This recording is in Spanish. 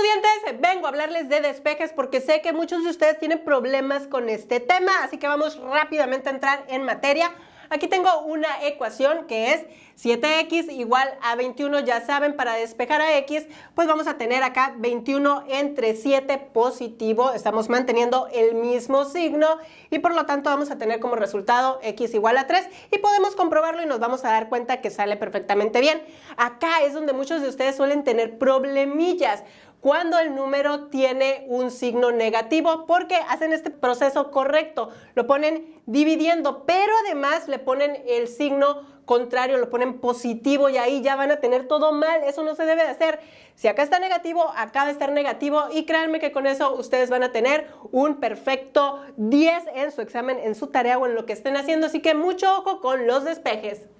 estudiantes, vengo a hablarles de despejes porque sé que muchos de ustedes tienen problemas con este tema, así que vamos rápidamente a entrar en materia. Aquí tengo una ecuación que es 7x igual a 21, ya saben, para despejar a x, pues vamos a tener acá 21 entre 7 positivo, estamos manteniendo el mismo signo y por lo tanto vamos a tener como resultado x igual a 3 y podemos comprobarlo y nos vamos a dar cuenta que sale perfectamente bien. Acá es donde muchos de ustedes suelen tener problemillas cuando el número tiene un signo negativo porque hacen este proceso correcto. Lo ponen dividiendo, pero además le ponen el signo contrario, lo ponen positivo y ahí ya van a tener todo mal. Eso no se debe de hacer. Si acá está negativo, acá va estar negativo y créanme que con eso ustedes van a tener un perfecto 10 en su examen, en su tarea o en lo que estén haciendo. Así que mucho ojo con los despejes.